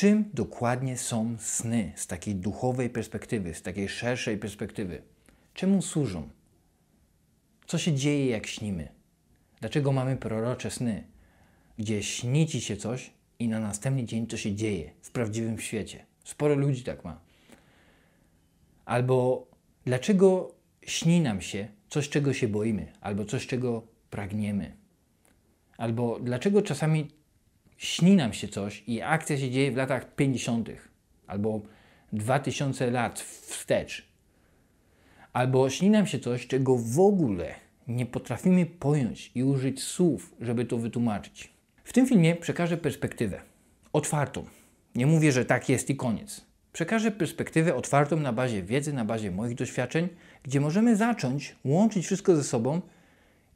czym dokładnie są sny z takiej duchowej perspektywy, z takiej szerszej perspektywy. Czemu służą? Co się dzieje, jak śnimy? Dlaczego mamy prorocze sny, gdzie śni ci się coś i na następny dzień to się dzieje w prawdziwym świecie? Sporo ludzi tak ma. Albo dlaczego śni nam się coś, czego się boimy, albo coś, czego pragniemy? Albo dlaczego czasami śni nam się coś i akcja się dzieje w latach 50. albo 2000 lat wstecz. Albo śni nam się coś, czego w ogóle nie potrafimy pojąć i użyć słów, żeby to wytłumaczyć. W tym filmie przekażę perspektywę otwartą. Nie mówię, że tak jest i koniec. Przekażę perspektywę otwartą na bazie wiedzy, na bazie moich doświadczeń, gdzie możemy zacząć łączyć wszystko ze sobą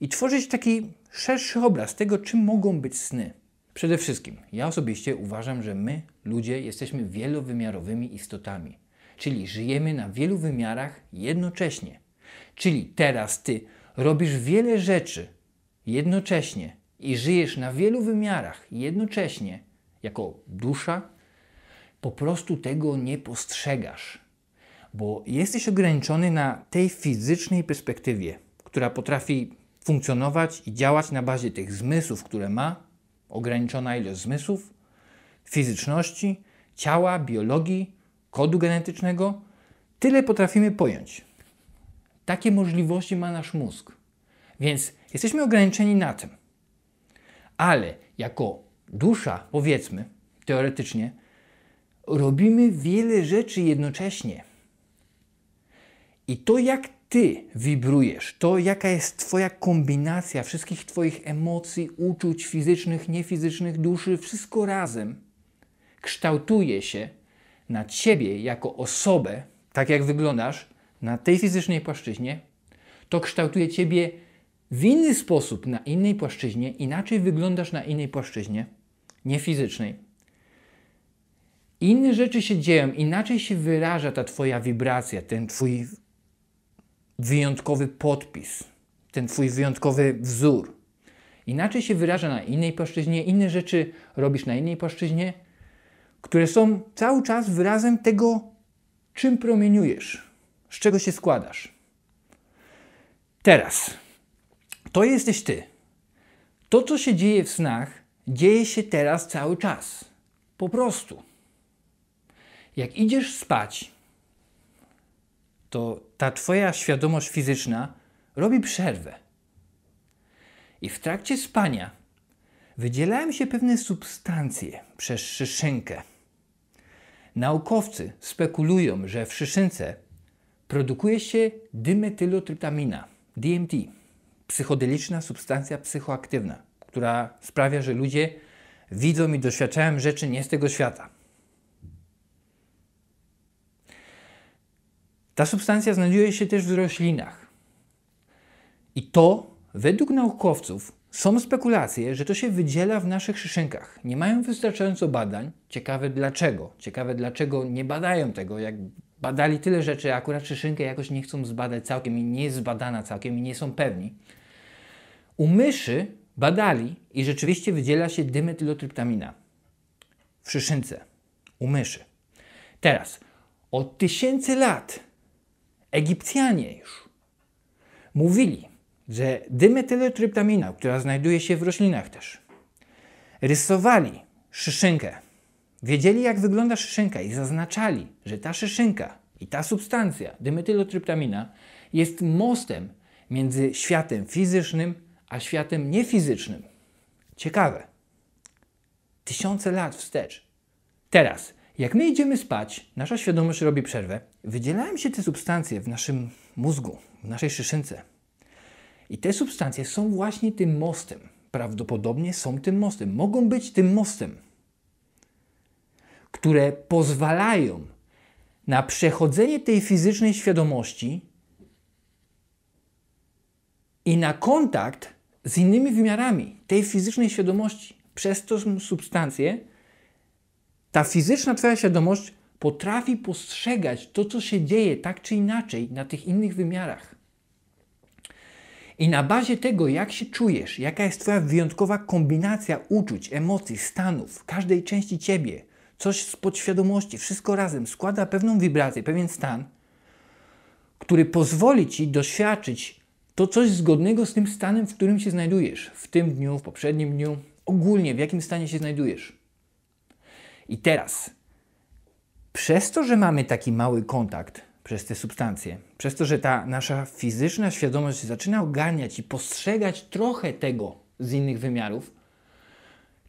i tworzyć taki szerszy obraz tego, czym mogą być sny. Przede wszystkim, ja osobiście uważam, że my, ludzie, jesteśmy wielowymiarowymi istotami, czyli żyjemy na wielu wymiarach jednocześnie. Czyli teraz ty robisz wiele rzeczy jednocześnie i żyjesz na wielu wymiarach jednocześnie, jako dusza, po prostu tego nie postrzegasz, bo jesteś ograniczony na tej fizycznej perspektywie, która potrafi funkcjonować i działać na bazie tych zmysłów, które ma ograniczona ilość zmysłów, fizyczności, ciała, biologii, kodu genetycznego. Tyle potrafimy pojąć. Takie możliwości ma nasz mózg. Więc jesteśmy ograniczeni na tym. Ale jako dusza, powiedzmy, teoretycznie, robimy wiele rzeczy jednocześnie. I to, jak ty wibrujesz, to jaka jest Twoja kombinacja wszystkich Twoich emocji, uczuć fizycznych, niefizycznych, duszy, wszystko razem kształtuje się na Ciebie jako osobę, tak jak wyglądasz na tej fizycznej płaszczyźnie, to kształtuje Ciebie w inny sposób na innej płaszczyźnie, inaczej wyglądasz na innej płaszczyźnie, niefizycznej. Inne rzeczy się dzieją, inaczej się wyraża ta Twoja wibracja, ten Twój wyjątkowy podpis, ten twój wyjątkowy wzór. Inaczej się wyraża na innej płaszczyźnie, inne rzeczy robisz na innej płaszczyźnie, które są cały czas wyrazem tego, czym promieniujesz, z czego się składasz. Teraz, to jesteś ty. To, co się dzieje w snach, dzieje się teraz cały czas. Po prostu. Jak idziesz spać, to ta Twoja świadomość fizyczna robi przerwę. I w trakcie spania wydzielają się pewne substancje przez szyszynkę. Naukowcy spekulują, że w szyszynce produkuje się dymetylotryptamina, DMT, psychodeliczna substancja psychoaktywna, która sprawia, że ludzie widzą i doświadczają rzeczy nie z tego świata. Ta substancja znajduje się też w roślinach. I to, według naukowców, są spekulacje, że to się wydziela w naszych szyszynkach. Nie mają wystarczająco badań. Ciekawe dlaczego. Ciekawe dlaczego nie badają tego, jak badali tyle rzeczy, a akurat szyszynkę jakoś nie chcą zbadać całkiem i nie jest zbadana całkiem i nie są pewni. U myszy badali i rzeczywiście wydziela się dymetylotryptamina w szyszynce u myszy. Teraz, od tysięcy lat Egipcjanie już mówili, że dymetylotryptamina, która znajduje się w roślinach też, rysowali szyszynkę, wiedzieli jak wygląda szyszynka i zaznaczali, że ta szyszynka i ta substancja, dymetylotryptamina, jest mostem między światem fizycznym a światem niefizycznym. Ciekawe. Tysiące lat wstecz. Teraz jak my idziemy spać, nasza świadomość robi przerwę, wydzielają się te substancje w naszym mózgu, w naszej szyszynce. I te substancje są właśnie tym mostem. Prawdopodobnie są tym mostem, mogą być tym mostem, które pozwalają na przechodzenie tej fizycznej świadomości i na kontakt z innymi wymiarami tej fizycznej świadomości przez to substancje, ta fizyczna Twoja świadomość potrafi postrzegać to, co się dzieje tak czy inaczej na tych innych wymiarach. I na bazie tego, jak się czujesz, jaka jest Twoja wyjątkowa kombinacja uczuć, emocji, stanów, każdej części Ciebie, coś z podświadomości, wszystko razem składa pewną wibrację, pewien stan, który pozwoli Ci doświadczyć to coś zgodnego z tym stanem, w którym się znajdujesz, w tym dniu, w poprzednim dniu, ogólnie w jakim stanie się znajdujesz. I teraz, przez to, że mamy taki mały kontakt przez te substancje, przez to, że ta nasza fizyczna świadomość zaczyna ogarniać i postrzegać trochę tego z innych wymiarów,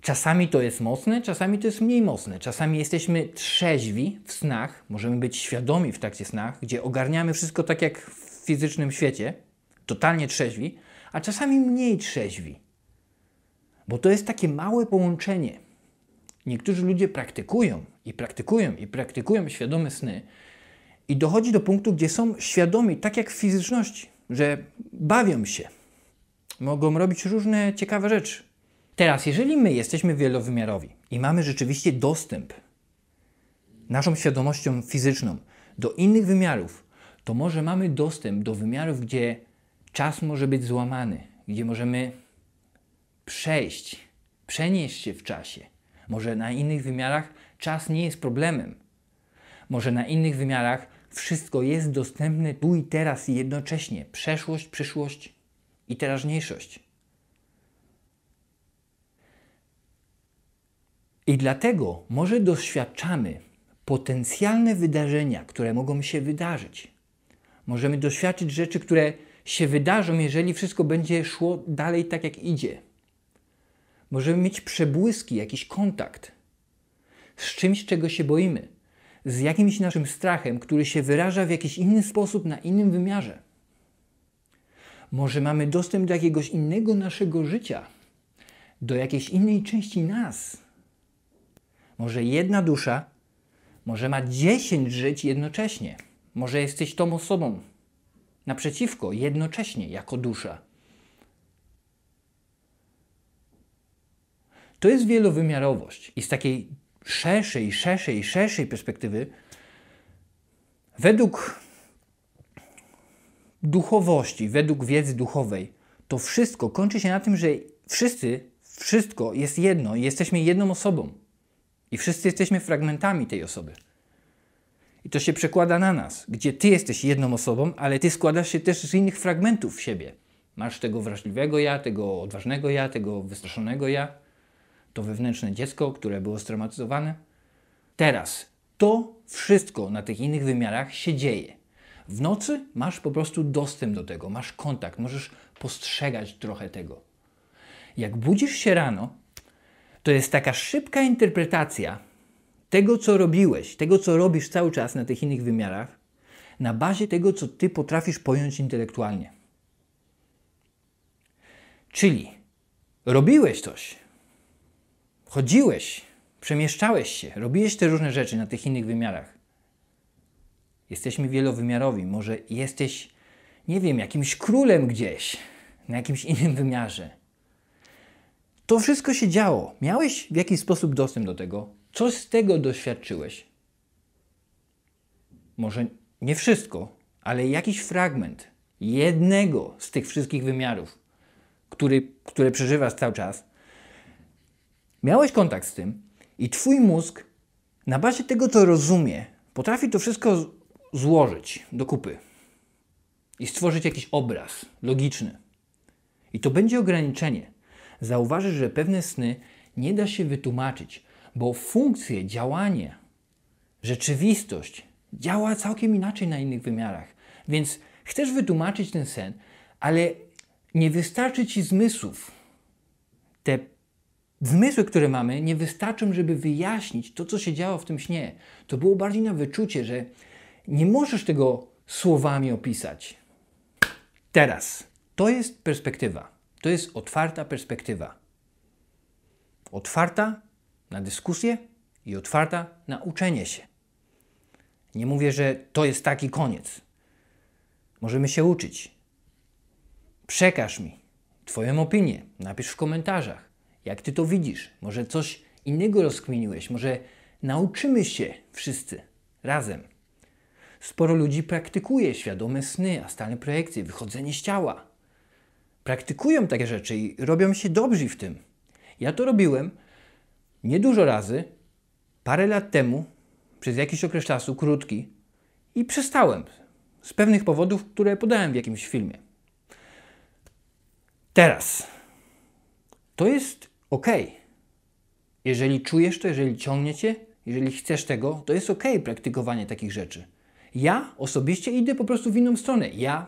czasami to jest mocne, czasami to jest mniej mocne. Czasami jesteśmy trzeźwi w snach, możemy być świadomi w trakcie snach, gdzie ogarniamy wszystko tak jak w fizycznym świecie, totalnie trzeźwi, a czasami mniej trzeźwi. Bo to jest takie małe połączenie Niektórzy ludzie praktykują i praktykują i praktykują świadome sny i dochodzi do punktu, gdzie są świadomi, tak jak w fizyczności, że bawią się. Mogą robić różne ciekawe rzeczy. Teraz, jeżeli my jesteśmy wielowymiarowi i mamy rzeczywiście dostęp naszą świadomością fizyczną do innych wymiarów, to może mamy dostęp do wymiarów, gdzie czas może być złamany, gdzie możemy przejść, przenieść się w czasie może na innych wymiarach czas nie jest problemem. Może na innych wymiarach wszystko jest dostępne tu i teraz i jednocześnie. Przeszłość, przyszłość i teraźniejszość. I dlatego może doświadczamy potencjalne wydarzenia, które mogą się wydarzyć. Możemy doświadczyć rzeczy, które się wydarzą, jeżeli wszystko będzie szło dalej tak, jak idzie. Możemy mieć przebłyski, jakiś kontakt z czymś, czego się boimy, z jakimś naszym strachem, który się wyraża w jakiś inny sposób, na innym wymiarze. Może mamy dostęp do jakiegoś innego naszego życia, do jakiejś innej części nas. Może jedna dusza, może ma dziesięć żyć jednocześnie. Może jesteś tą osobą naprzeciwko, jednocześnie jako dusza. To jest wielowymiarowość. I z takiej szerszej, szerszej, szerszej perspektywy, według duchowości, według wiedzy duchowej, to wszystko kończy się na tym, że wszyscy, wszystko jest jedno i jesteśmy jedną osobą. I wszyscy jesteśmy fragmentami tej osoby. I to się przekłada na nas, gdzie ty jesteś jedną osobą, ale ty składasz się też z innych fragmentów siebie. Masz tego wrażliwego ja, tego odważnego ja, tego wystraszonego ja to wewnętrzne dziecko, które było straumatyzowane. Teraz to wszystko na tych innych wymiarach się dzieje. W nocy masz po prostu dostęp do tego, masz kontakt, możesz postrzegać trochę tego. Jak budzisz się rano, to jest taka szybka interpretacja tego, co robiłeś, tego, co robisz cały czas na tych innych wymiarach, na bazie tego, co ty potrafisz pojąć intelektualnie. Czyli robiłeś coś, chodziłeś, przemieszczałeś się, robiłeś te różne rzeczy na tych innych wymiarach. Jesteśmy wielowymiarowi, może jesteś, nie wiem, jakimś królem gdzieś, na jakimś innym wymiarze. To wszystko się działo. Miałeś w jakiś sposób dostęp do tego. Coś z tego doświadczyłeś. Może nie wszystko, ale jakiś fragment jednego z tych wszystkich wymiarów, który, które przeżywasz cały czas, miałeś kontakt z tym i twój mózg na bazie tego, co rozumie, potrafi to wszystko złożyć do kupy i stworzyć jakiś obraz logiczny. I to będzie ograniczenie. Zauważysz, że pewne sny nie da się wytłumaczyć, bo funkcje, działanie, rzeczywistość działa całkiem inaczej na innych wymiarach. Więc chcesz wytłumaczyć ten sen, ale nie wystarczy ci zmysłów. Te Zmysły, które mamy, nie wystarczą, żeby wyjaśnić to, co się działo w tym śnie. To było bardziej na wyczucie, że nie możesz tego słowami opisać. Teraz. To jest perspektywa. To jest otwarta perspektywa. Otwarta na dyskusję i otwarta na uczenie się. Nie mówię, że to jest taki koniec. Możemy się uczyć. Przekaż mi Twoją opinię, napisz w komentarzach. Jak ty to widzisz? Może coś innego rozkminiłeś? Może nauczymy się wszyscy razem? Sporo ludzi praktykuje świadome sny, astralne projekcje, wychodzenie z ciała. Praktykują takie rzeczy i robią się dobrzy w tym. Ja to robiłem niedużo razy, parę lat temu, przez jakiś okres czasu, krótki, i przestałem z pewnych powodów, które podałem w jakimś filmie. Teraz to jest ok. Jeżeli czujesz to, jeżeli ciągnie cię, jeżeli chcesz tego, to jest ok praktykowanie takich rzeczy. Ja osobiście idę po prostu w inną stronę. Ja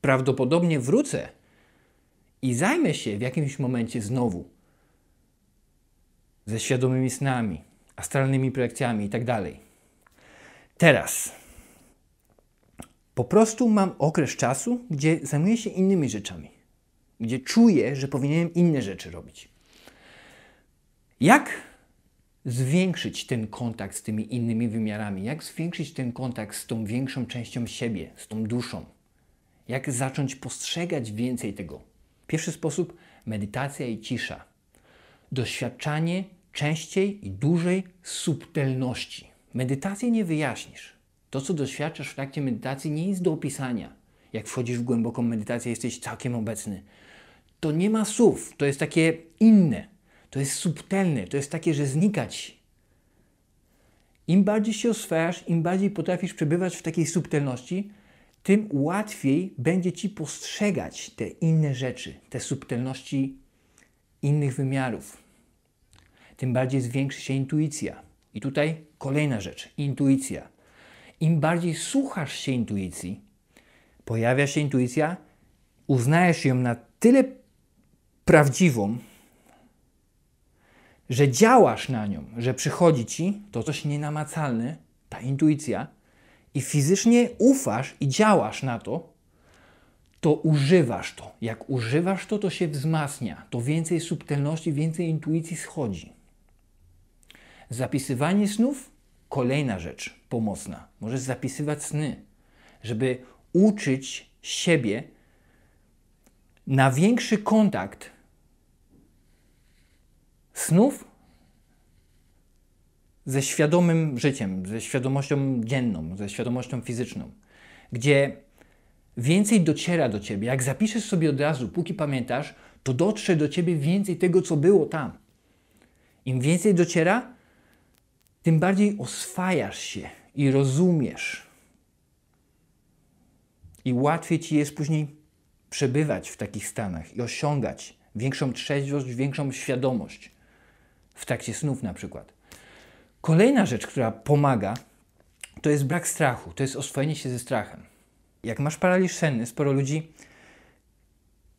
prawdopodobnie wrócę i zajmę się w jakimś momencie znowu ze świadomymi snami, astralnymi projekcjami i tak dalej. Teraz po prostu mam okres czasu, gdzie zajmuję się innymi rzeczami, gdzie czuję, że powinienem inne rzeczy robić. Jak zwiększyć ten kontakt z tymi innymi wymiarami? Jak zwiększyć ten kontakt z tą większą częścią siebie, z tą duszą? Jak zacząć postrzegać więcej tego? Pierwszy sposób medytacja i cisza. Doświadczanie częściej i dłużej subtelności. Medytację nie wyjaśnisz. To, co doświadczasz w trakcie medytacji, nie jest do opisania. Jak wchodzisz w głęboką medytację, jesteś całkiem obecny. To nie ma słów, to jest takie inne. To jest subtelny, to jest takie, że znikać. Im bardziej się oswajasz, im bardziej potrafisz przebywać w takiej subtelności, tym łatwiej będzie ci postrzegać te inne rzeczy, te subtelności innych wymiarów. Tym bardziej zwiększy się intuicja. I tutaj kolejna rzecz intuicja. Im bardziej słuchasz się intuicji, pojawia się intuicja, uznajesz ją na tyle prawdziwą, że działasz na nią, że przychodzi ci to coś nienamacalne, ta intuicja, i fizycznie ufasz i działasz na to, to używasz to. Jak używasz to, to się wzmacnia, to więcej subtelności, więcej intuicji schodzi. Zapisywanie snów kolejna rzecz pomocna. Możesz zapisywać sny, żeby uczyć siebie na większy kontakt snów ze świadomym życiem, ze świadomością dzienną, ze świadomością fizyczną, gdzie więcej dociera do ciebie. Jak zapiszesz sobie od razu, póki pamiętasz, to dotrze do ciebie więcej tego, co było tam. Im więcej dociera, tym bardziej oswajasz się i rozumiesz. I łatwiej ci jest później przebywać w takich stanach i osiągać większą trzeźwość, większą świadomość w trakcie snów na przykład. Kolejna rzecz, która pomaga, to jest brak strachu, to jest oswojenie się ze strachem. Jak masz paraliż senny, sporo ludzi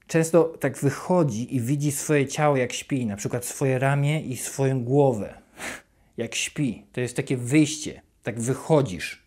często tak wychodzi i widzi swoje ciało jak śpi, na przykład swoje ramię i swoją głowę jak śpi. To jest takie wyjście, tak wychodzisz.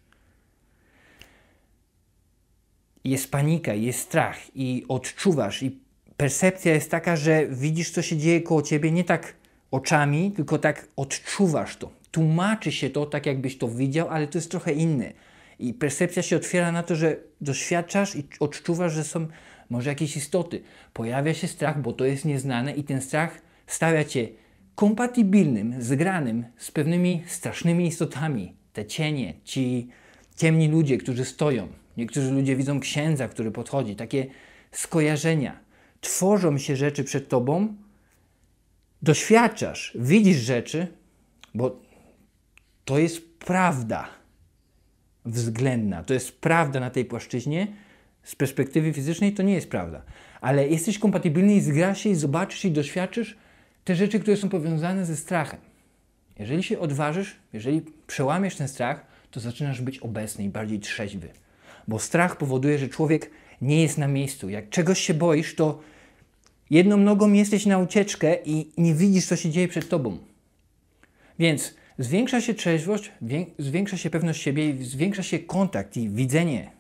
Jest panika, jest strach i odczuwasz i percepcja jest taka, że widzisz co się dzieje koło ciebie nie tak oczami, tylko tak odczuwasz to. Tłumaczy się to tak, jakbyś to widział, ale to jest trochę inny. I percepcja się otwiera na to, że doświadczasz i odczuwasz, że są może jakieś istoty. Pojawia się strach, bo to jest nieznane, i ten strach stawia cię kompatybilnym, zgranym z pewnymi strasznymi istotami. Te cienie, ci ciemni ludzie, którzy stoją. Niektórzy ludzie widzą księdza, który podchodzi. Takie skojarzenia. Tworzą się rzeczy przed tobą, doświadczasz, widzisz rzeczy, bo to jest prawda względna, to jest prawda na tej płaszczyźnie, z perspektywy fizycznej to nie jest prawda. Ale jesteś kompatybilny i zgrasz się i zobaczysz i doświadczysz te rzeczy, które są powiązane ze strachem. Jeżeli się odważysz, jeżeli przełamiesz ten strach, to zaczynasz być obecny i bardziej trzeźwy. Bo strach powoduje, że człowiek nie jest na miejscu. Jak czegoś się boisz, to Jedną nogą jesteś na ucieczkę i nie widzisz, co się dzieje przed tobą. Więc zwiększa się trzeźwość, zwiększa się pewność siebie i zwiększa się kontakt i widzenie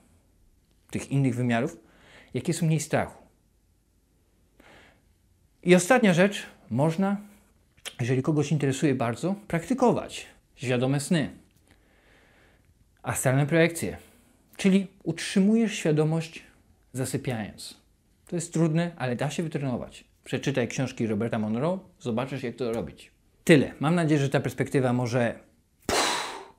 tych innych wymiarów, jak jest mniej strachu. I ostatnia rzecz, można, jeżeli kogoś interesuje bardzo, praktykować świadome sny, astralne projekcje, czyli utrzymujesz świadomość zasypiając. To jest trudne, ale da się wytrenować. Przeczytaj książki Roberta Monroe, zobaczysz jak to robić. Tyle. Mam nadzieję, że ta perspektywa może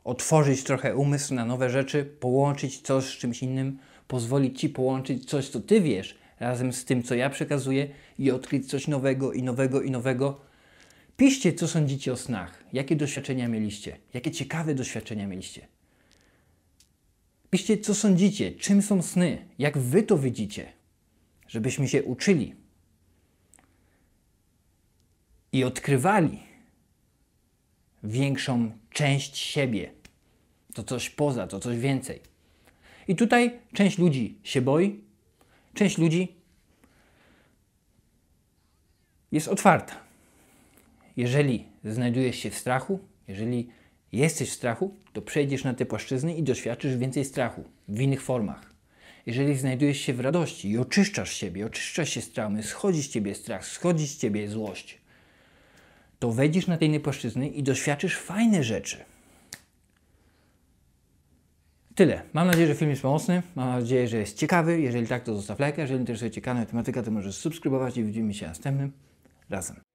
otworzyć trochę umysł na nowe rzeczy, połączyć coś z czymś innym, pozwolić Ci połączyć coś, co Ty wiesz, razem z tym, co ja przekazuję i odkryć coś nowego i nowego i nowego. Piszcie, co sądzicie o snach, jakie doświadczenia mieliście, jakie ciekawe doświadczenia mieliście. Piszcie, co sądzicie, czym są sny, jak Wy to widzicie, żebyśmy się uczyli i odkrywali większą część siebie. To coś poza, to coś więcej. I tutaj część ludzi się boi, część ludzi jest otwarta. Jeżeli znajdujesz się w strachu, jeżeli jesteś w strachu, to przejdziesz na te płaszczyzny i doświadczysz więcej strachu w innych formach jeżeli znajdujesz się w radości i oczyszczasz siebie, oczyszczasz się z traumy, schodzi z ciebie strach, schodzi z ciebie złość, to wejdziesz na tej innej płaszczyzny i doświadczysz fajne rzeczy. Tyle. Mam nadzieję, że film jest pomocny. Mam nadzieję, że jest ciekawy. Jeżeli tak, to zostaw lajka. Jeżeli interesuje Cię kanał tematyka, to możesz subskrybować i widzimy się następnym razem.